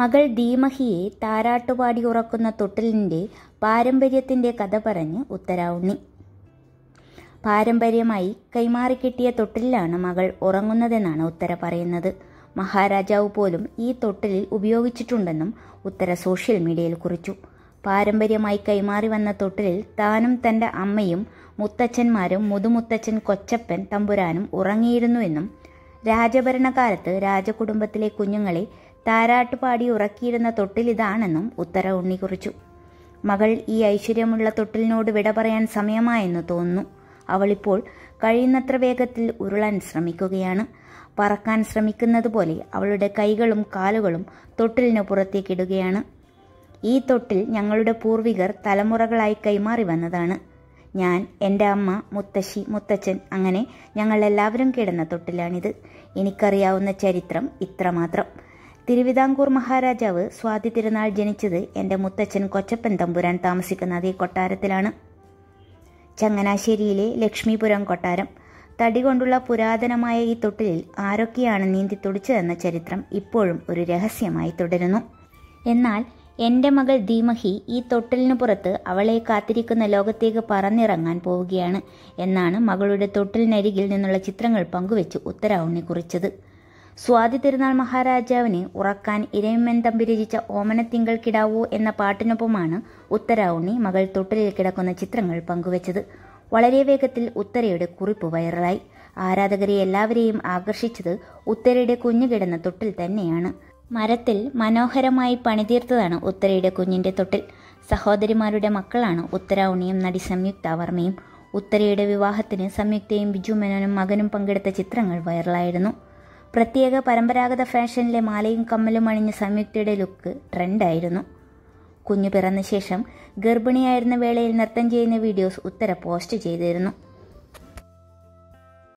മകൾ ധീമഹിയെ താരാട്ടുപാടി ഉറക്കുന്ന തൊട്ടിലിൻ്റെ പാരമ്പര്യത്തിൻ്റെ കഥ പറഞ്ഞ് ഉത്തരാവുണ്ണി പാരമ്പര്യമായി കൈമാറിക്കിട്ടിയ തൊട്ടിലാണ് മകൾ ഉറങ്ങുന്നതെന്നാണ് ഉത്തര പറയുന്നത് മഹാരാജാവ് പോലും ഈ തൊട്ടിലിൽ ഉപയോഗിച്ചിട്ടുണ്ടെന്നും ഉത്തര സോഷ്യൽ മീഡിയയിൽ കുറിച്ചു പാരമ്പര്യമായി കൈമാറി വന്ന തൊട്ടിലിൽ താനും തൻ്റെ അമ്മയും മുത്തച്ഛന്മാരും മുതുമുത്തച്ഛൻ കൊച്ചപ്പൻ തമ്പുരാനും ഉറങ്ങിയിരുന്നുവെന്നും രാജഭരണകാലത്ത് രാജകുടുംബത്തിലെ കുഞ്ഞുങ്ങളെ താരാട്ടുപാടി ഉറക്കിയിരുന്ന തൊട്ടിലിതാണെന്നും ഉത്തര ഉണ്ണി കുറിച്ചു മകൾ ഈ ഐശ്വര്യമുള്ള തൊട്ടിലിനോട് വിട പറയാൻ സമയമായെന്ന് തോന്നുന്നു അവളിപ്പോൾ കഴിയുന്നത്ര വേഗത്തിൽ ഉരുളാൻ ശ്രമിക്കുകയാണ് പറക്കാൻ ശ്രമിക്കുന്നത് പോലെ അവളുടെ കൈകളും കാലുകളും തൊട്ടിലിന് പുറത്തേക്കിടുകയാണ് ഈ തൊട്ടിൽ ഞങ്ങളുടെ പൂർവികർ തലമുറകളായി കൈമാറി വന്നതാണ് ഞാൻ എൻ്റെ അമ്മ മുത്തശ്ശി മുത്തച്ഛൻ അങ്ങനെ ഞങ്ങളെല്ലാവരും കിടന്ന തൊട്ടിലാണിത് എനിക്കറിയാവുന്ന ചരിത്രം ഇത്രമാത്രം തിരുവിതാംകൂർ മഹാരാജാവ് സ്വാതി തിരുനാൾ ജനിച്ചത് എൻ്റെ മുത്തച്ഛൻ കൊച്ചപ്പൻ തമ്പുരാൻ താമസിക്കുന്ന അതേ കൊട്ടാരത്തിലാണ് ചങ്ങനാശ്ശേരിയിലെ ലക്ഷ്മീപുരം കൊട്ടാരം തടി കൊണ്ടുള്ള പുരാതനമായ ഈ തൊട്ടിലിൽ ആരൊക്കെയാണ് നീന്തി തുടിച്ചതെന്ന ചരിത്രം ഇപ്പോഴും ഒരു രഹസ്യമായി തുടരുന്നു എന്നാൽ എൻ്റെ മകൾ ധീമഹി ഈ തൊട്ടിലിന് പുറത്ത് അവളെ കാത്തിരിക്കുന്ന ലോകത്തേക്ക് പറന്നിറങ്ങാൻ പോവുകയാണ് എന്നാണ് മകളുടെ തൊട്ടിലിനരികിൽ നിന്നുള്ള ചിത്രങ്ങൾ പങ്കുവെച്ച് ഉത്തരാവുണ്ണി കുറിച്ചത് സ്വാതി തിരുനാൾ മഹാരാജാവിനെ ഉറക്കാൻ ഇരയമ്മൻ തമ്പി രചിച്ച ഓമനത്തിങ്കൾ കിടാവോ എന്ന പാട്ടിനൊപ്പമാണ് ഉത്തരാവുണ്ണി മകൾ തൊട്ടിലിൽ കിടക്കുന്ന ചിത്രങ്ങൾ പങ്കുവച്ചത് വളരെ വേഗത്തിൽ ഉത്തരയുടെ കുറിപ്പ് വൈറലായി ആരാധകരെ എല്ലാവരെയും ആകർഷിച്ചത് ഉത്തരയുടെ കുഞ്ഞു കിടന്ന തൊട്ടിൽ തന്നെയാണ് മരത്തിൽ മനോഹരമായി പണിതീർത്തതാണ് ഉത്തരയുടെ കുഞ്ഞിന്റെ തൊട്ടിൽ സഹോദരിമാരുടെ മക്കളാണ് ഉത്തരാവുണിയും നടി സംയുക്ത വർമ്മയും ഉത്തരയുടെ വിവാഹത്തിന് സംയുക്തയും ബിജു മേനോനും മകനും പങ്കെടുത്ത ചിത്രങ്ങൾ വൈറലായിരുന്നു പ്രത്യേക പരമ്പരാഗത ഫാഷനിലെ മാലയും കമ്മലും അണിഞ്ഞ സംയുക്തയുടെ ലുക്ക് ട്രെൻഡായിരുന്നു കുഞ്ഞു പിറന്ന ശേഷം ഗർഭിണിയായിരുന്ന വേളയിൽ നൃത്തം ചെയ്യുന്ന വീഡിയോസ് ഉത്തര പോസ്റ്റ് ചെയ്തിരുന്നു